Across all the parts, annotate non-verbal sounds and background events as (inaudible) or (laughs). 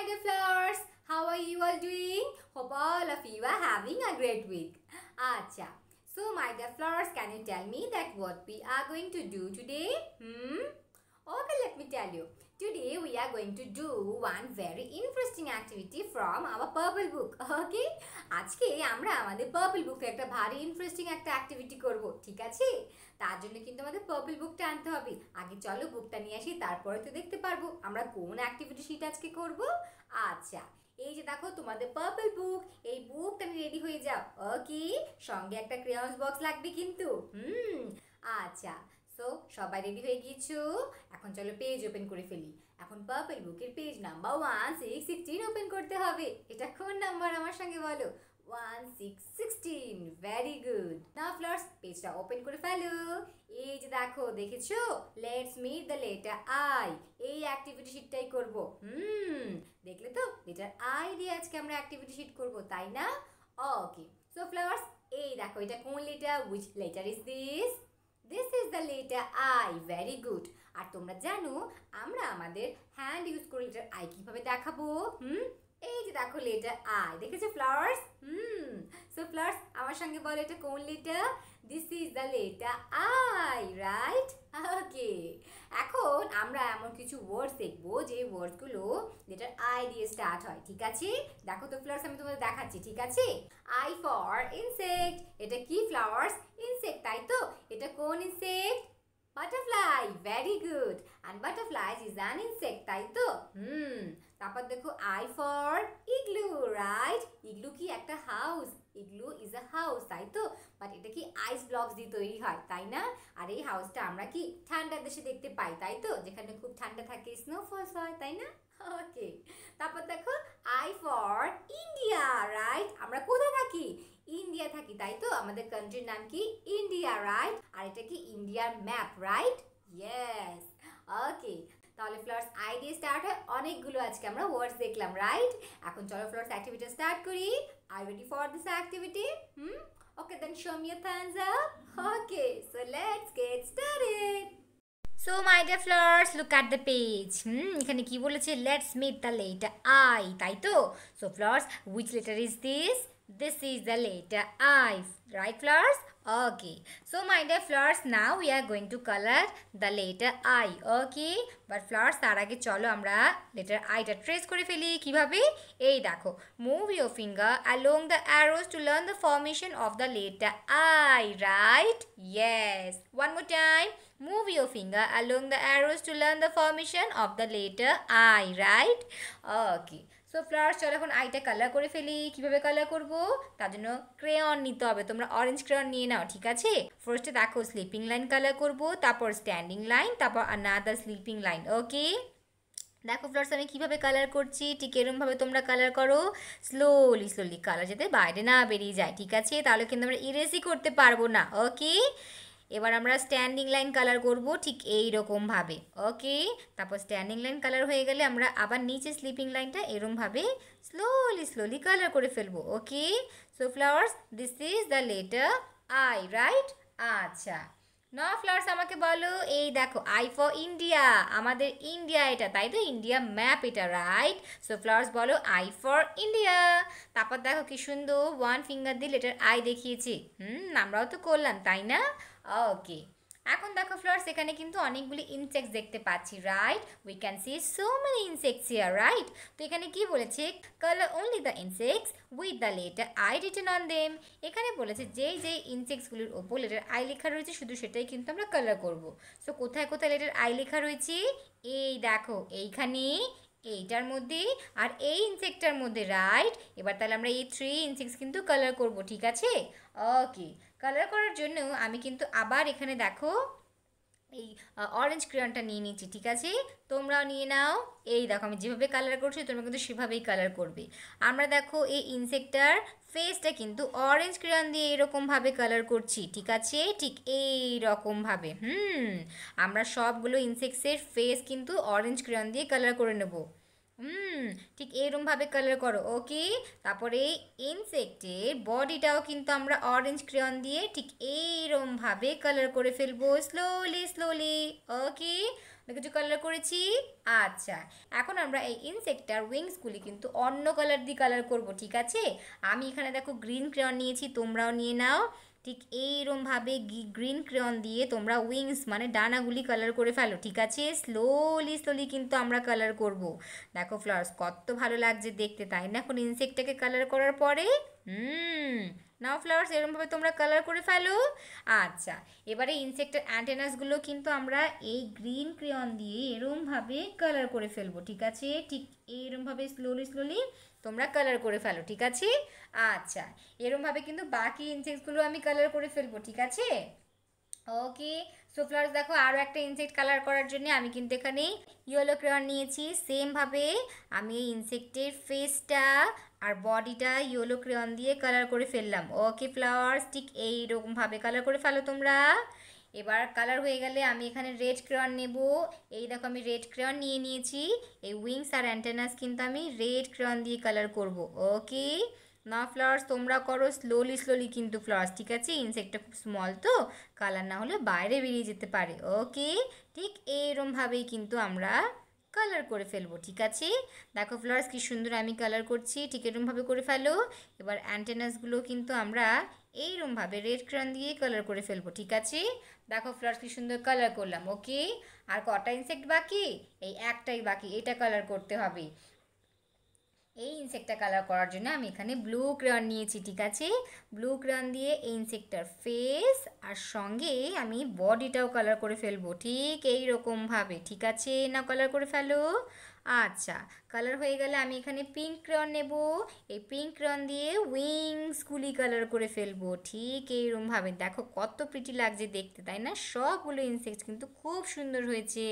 my dear flowers. How are you all doing? Hope all of you are having a great week. Acha. So my dear flowers, can you tell me that what we are going to do today? Hmm? Okay, let me tell you. Today we are going to do one very interesting activity from our purple book. (laughs) Okay? আজকে আমরা আমাদের purple book একটা ভারী interesting একটা activity করব, ঠিক আছে? তার জন্য কিন্তু আমাদের purple bookটা আনতে হবে। আগে চলো বুকটা নিয়ে আসি তারপরে তো দেখতে পারবো আমরা কোন activity sheet আজকে করব। আচ্ছা এই যে দেখো তোমাদের পার্পল বুক এই বুকটা নিয়ে রেডি হয়ে যাও ওকে সঙ্গে একটা ক্রেয়ন্স বক্স লাগবে কিন্তু হুম আচ্ছা সো সবাই রেডি হয়ে গিয়েছো এখন চলো পেজ ওপেন করে ফেলি এখন পার্পল বুকের page number one six sixteen open করতে হবে এটা কোন নাম্বার আমার সঙ্গে বলো one six sixteen very good না ফ্লার্স পেজটা ওপেন করে ফেলো এই যে দেখো দেখেছো let's meet the letter I এই অ্যাক্টিভিটি শিটটাই করব হুম দেখলে তো লেটার আই দিয়ে আজকে আমরা অ্যাক্টিভিটি শিট করব তাই না ওকে সো ফ্লাওয়ার্স এই দেখো এটা কোন letter which letter is this this is the letter I very good আর তোমরা জানো আমরা আমাদের হ্যান্ড ইউজ করে লেটার আই কীভাবে দেখাবো হুম এই যে দেখো লেটার আই দেখেছো ফ্লাওয়ার্স হুম সো ফ্লাওয়ার্স আমার সঙ্গে বলো এটা কোন letter this is the letter I right okay এখন আমরা এমন কিছু ওয়ার্ডস দেখবো যে ওয়ার্ডসগুলো লেটার আই দিয়ে স্টার্ট হয় ঠিক আছে দেখো তো ফ্লাওয়ার্স আমি তোমাদের দেখাচ্ছি ঠিক আছে আই ফর ইনসেক্ট এটা কি ফ্লাওয়ার্স ইনসেক্ট তাই কোন insect butterfly very good and butterfly is an insect তাই তো হুম তারপর দেখো I for igloo right igloo কি একটা house igloo is a house তাই তো বাট এটা কি আইস ব্লকস দিয়ে তৈরি হয় তাই না আর এই হাউসটা আমরা কি ঠান্ডার দেশে দেখতে পাই তাই তো যেখানে খুব ঠান্ডা থাকে স্নোফলস হয় তাই না ওকে (laughs) তারপর দেখো আই ফর ইন্ডিয়া রাইট আমরা কোথায় থাকি ইন্ডিয়া থাকি তাই তো আমাদের কান্ট্রির নাম কি ইন্ডিয়া রাইট আর এটা কি ইন্ডিয়ার ম্যাপ রাইট ইয়েস ওকে তাহলে ফ্লার্স আই দিয়ে স্টার্ট হয় অনেকগুলো আজকে আমরা ওয়ার্ডস দেখলাম রাইট এখন চলো ফ্লার্স অ্যাক্টিভিটি স্টার্ট করি I ready for this activity hmm okay then show me your thumbs up. Okay, so let's get So my dear flowers, look at the page. Hmm, ki boleche, let's meet the letter I. Taito. So flowers, which letter is this? This is the letter I. Right flowers? Okay. So my dear flowers, now we are going to color the letter I. Okay. But flowers তার আগে cholo amra letter I টা trace করে kiba be? এই দেখো move your finger along the arrows to learn the formation of the letter I. Right? Yes. One more time. Move your finger along the arrows to learn the formation of the letter I. Right? Okay. So flowers চলো এখন আইটা colour করে ফেলি কিভাবে colour করব তার জন্য crayon নিতে হবে তোমরা অরেঞ্জ ক্রেয়ন নিয়ে নাও ঠিক আছে ফার্স্টে দেখো স্লিপিং লাইন কালার করব তারপর স্ট্যান্ডিং লাইন তারপর আনাদার স্লিপিং লাইন ওকে দেখো ফ্লাওয়ার্স আমি কীভাবে কালার করছি ঠিক এরমভাবে তোমরা কালার করো স্লোলি স্লোলি কালার যাতে বাইরে না বেরিয়ে যায় ঠিক আছে তাহলে কিন্তু আমরা ইরেজি করতে পারবো না ওকে এবার আমরা স্ট্যান্ডিং লাইন কালার করব ঠিক এই রকমভাবে ওকে তারপর স্ট্যান্ডিং লাইন কালার হয়ে গেলে আমরা আবার নিচে স্লিপিং লাইনটা এরমভাবে স্লোলি স্লোলি কালার করে ফেলবো okay so flowers this is the letter I right আচ্ছা ন ফ্লাওয়ার্স আমাকে বলো এই দেখো আই ফর ইন্ডিয়া আমাদের ইন্ডিয়া এটা তাই তো ইন্ডিয়া ম্যাপ এটা রাইট সো ফ্লাওয়ার্স বলো আই ফর ইন্ডিয়া তারপর দেখো কি সুন্দর ওয়ান ফিঙ্গার দিয়ে লেটার আই দেখিয়েছি হুম আমরাও তো করলাম তাই না ওকে এখন দেখো ফ্লার্স এখানে কিন্তু অনেকগুলি ইনসেক্টস দেখতে পাচ্ছি right we can see so many insects here right তো এখানে কি বলেছে colour only the insects with the letter I written on them এখানে বলেছে যেই যেই ইনসেক্টসগুলির ওপর লেটার আই লেখা রয়েছে শুধু সেটাই কিন্তু আমরা কালার করব সো কোথায় কোথায় লেটার আই লেখা রয়েছে এই দেখো এইখানে এইটার মধ্যে আর এই ইনসেক্টটার মধ্যে রাইট এবার তাহলে আমরা এই থ্রি ইনসেক্টস কিন্তু কালার করব ঠিক আছে ওকে কালার করার জন্য আমি কিন্তু আবার এখানে দেখো এই অরেঞ্জ ক্রিয়নটা নিয়ে নিচ্ছি ঠিক আছে তোমরাও নিয়ে নাও এই দেখো আমি যেভাবে কালার করছি তোমরা কিন্তু সেভাবেই কালার করবে আমরা দেখো এই ইনসেক্টার ফেসটা কিন্তু অরেঞ্জ ক্রিয়ন দিয়ে এরকমভাবে কালার করছি ঠিক আছে ঠিক এই রকমভাবে হুম আমরা সবগুলো ইনসেক্টসের ফেস কিন্তু অরেঞ্জ ক্রিয়ন দিয়ে কালার করে নেবো হুম ঠিক এরমভাবে কালার করো ওকে তারপরে এই ইনসেক্টের বডিটাও কিন্তু আমরা অরেঞ্জ ক্রিয়ন দিয়ে ঠিক এইরমভাবে কালার করে ফেলবো স্লোলি স্লোলি ওকে কিছু কালার করেছি আচ্ছা এখন আমরা এই ইনসেক্টার উইংসগুলি কিন্তু অন্য কালার দিয়ে কালার করব ঠিক আছে আমি এখানে দেখো গ্রিন ক্রিয়ন নিয়েছি তোমরাও নিয়ে নাও ঠিক এইরমভাবে গ্রিন ক্রেয়ন দিয়ে তোমরা উইংস মানে ডানাগুলি কালার করে ফেলো ঠিক আছে স্লোলি স্লোলি কিন্তু আমরা কালার করব। দেখো ফ্লাওয়ার্স কত ভালো লাগছে দেখতে তাই না এখন ইনসেক্টটাকে কালার করার পরে হুম নাও ফ্লাওয়ার্স এরমভাবে তোমরা কালার করে ফেলো আচ্ছা এবারে ইনসেক্টের অ্যান্টেনাসগুলো কিন্তু আমরা এই গ্রিন ক্রিয়ন দিয়ে এরমভাবে কালার করে ফেলবো ঠিক আছে ঠিক এইরমভাবে স্লোলি স্লোলি তোমরা কালার করে ফেলো ঠিক আছে আচ্ছা এরমভাবে কিন্তু বাকি ইনসেক্টগুলো আমি কালার করে ফেলবো ঠিক আছে ওকে সো ফ্লাওয়ার্স দেখো আরও একটা ইনসেক্ট কালার করার জন্য আমি কিন্তু এখানে ইয়েলো ক্রেয়ন নিয়েছি সেমভাবে আমি এই ইনসেক্টের ফেসটা আর বডিটা ইয়েলো ক্রেয়ন দিয়ে কালার করে ফেললাম ওকে ফ্লাওয়ার্স ঠিক এইরকমভাবে কালার করে ফেলো তোমরা এবার কালার হয়ে গেলে আমি এখানে রেড ক্রেয়ন নেব এই দেখো আমি রেড ক্রেয়ন নিয়ে নিয়েছি এই উইংস আর অ্যান্টেনাস কিন্তু আমি রেড ক্রেয়ন দিয়ে কালার করব ওকে না ফ্লাওয়ার্স তোমরা করো স্লোলি স্লোলি কিন্তু ফ্লাওয়ার্স ঠিক আছে ইনসেক্টটা খুব স্মল তো কালার না হলে বাইরে বেরিয়ে যেতে পারে ওকে ঠিক এইরমভাবেই কিন্তু আমরা কালার করে ফেলবো ঠিক আছে দেখো ফ্লাওয়ার্স কি সুন্দর আমি কালার করছি ঠিক এরমভাবে করে ফেলো এবার অ্যান্টেনাসগুলো কিন্তু আমরা এইরমভাবে রেড ক্রান দিয়ে কালার করে ফেলবো ঠিক আছে দেখো ফ্লাওয়ার্স কি সুন্দর কালার করলাম ওকে আর কটা ইনসেক্ট বাকি এই একটাই বাকি এটা কালার করতে হবে এই ইনসেক্টটা কালার করার জন্য আমি এখানে ব্লু ক্রান নিয়েছি ঠিক আছে ব্লু ক্রান দিয়ে এই ইনসেক্টটার ফেস আর সঙ্গে আমি বডিটাও কালার করে ফেলবো ঠিক এই রকমভাবে ঠিক আছে না কালার করে ফেলো আচ্ছা কালার হয়ে গেলে আমি এখানে পিঙ্ক রন নেব এই পিঙ্ক রন দিয়ে উইংসগুলি কালার করে ফেলবো ঠিক এইরমভাবে দেখো কত প্রিটি লাগছে দেখতে তাই না সবগুলো ইনসেক্ট কিন্তু খুব সুন্দর হয়েছে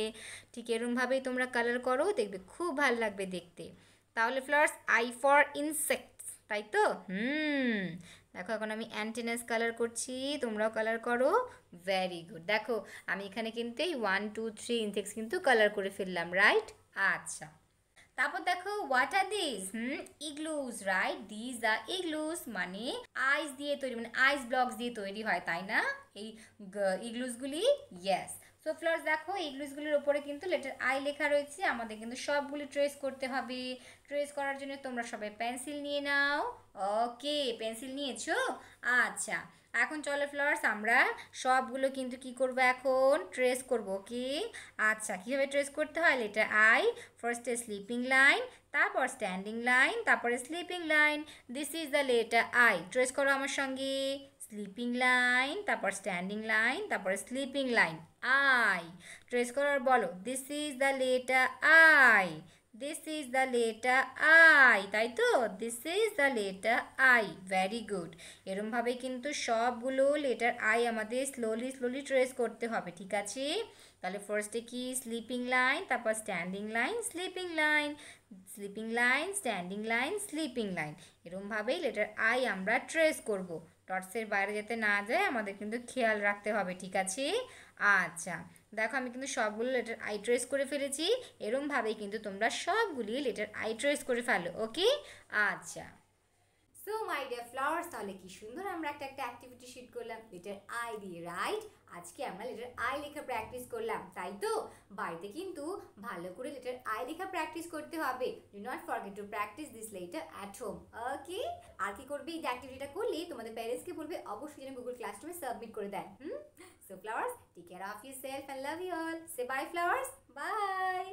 ঠিক এরমভাবেই তোমরা কালার করো দেখবে খুব ভাল লাগবে দেখতে তাহলে ফ্লাওয়ার্স আই ফর ইনসেক্টস তাই তো হুম দেখো এখন আমি অ্যান্টিনাস কালার করছি তোমরাও কালার করো ভেরি গুড দেখো আমি এখানে কিন্তু এই ওয়ান টু থ্রি ইনসেক্টস কিন্তু কালার করে ফেললাম রাইট আচ্ছা তারপর দেখো what are this hmm igloos right this are igloos মানে আইস দিয়ে তৈরি মানে আইস ব্লকস দিয়ে তৈরি হয় তাই না এই ইগলুসগুলি ইয়েস তো ফ্লার্স দেখো এই গ্লুসগুলোর ওপরে কিন্তু লেটার আই লেখা রয়েছে আমাদের কিন্তু সবগুলি ট্রেস করতে হবে ট্রেস করার জন্য তোমরা সবাই পেন্সিল নিয়ে নাও ওকে পেন্সিল নিয়েছো আচ্ছা এখন চলো ফ্লার্স আমরা সবগুলো কিন্তু কি করব এখন ট্রেস করব কি আচ্ছা কীভাবে ট্রেস করতে হয় লেটার আই ফার্স্টে স্লিপিং লাইন তারপর স্ট্যান্ডিং লাইন তারপরে sleeping line this is the letter I trace করো আমার সঙ্গে স্লিপিং লাইন তারপর স্ট্যান্ডিং লাইন তারপর স্লিপিং লাইন আই ট্রেস করার বলো this is the letter I this is the letter I তাই তো this is the letter I very good এরমভাবে কিন্তু সবগুলো লেটার আই আমাদের স্লোলি স্লোলি ট্রেস করতে হবে ঠিক আছে তাহলে ফার্স্টে কি স্লিপিং লাইন তারপর standing line sleeping line sleeping line standing line sleeping line এরমভাবেই লেটার আই আমরা ট্রেস করব টর্চের বাইরে যেতে না যায় আমাদের কিন্তু খেয়াল রাখতে হবে ঠিক আছে আচ্ছা দেখো আমি কিন্তু সবগুলো লেটার আই ট্রেস করে ফেলেছি এরমভাবেই কিন্তু তোমরা সবগুলি লেটার আই ট্রেস করে ফেলো ওকে আচ্ছা সো মাই ডিয়ার ফ্লাওয়ার্স তাহলে কি সুন্দর আমরা একটা একটা অ্যাক্টিভিটি শিট করলাম লেটার আই দিয়ে রাইট আজকে আমরা লেটার আই লেখা প্র্যাকটিস করলাম তাই তো বাড়িতে কিন্তু ভালো করে লেটার আই লেখা প্র্যাকটিস করতে হবে do not forget to practice this letter at home okay আর কি করবে এই অ্যাক্টিভিটিটা করলে তোমাদের প্যারেন্টসকে বলবে অবশ্যই যেন গুগল ক্লাসরুমে সাবমিট করে দেয় hmm so flowers take care of yourself and love you all say bye flowers by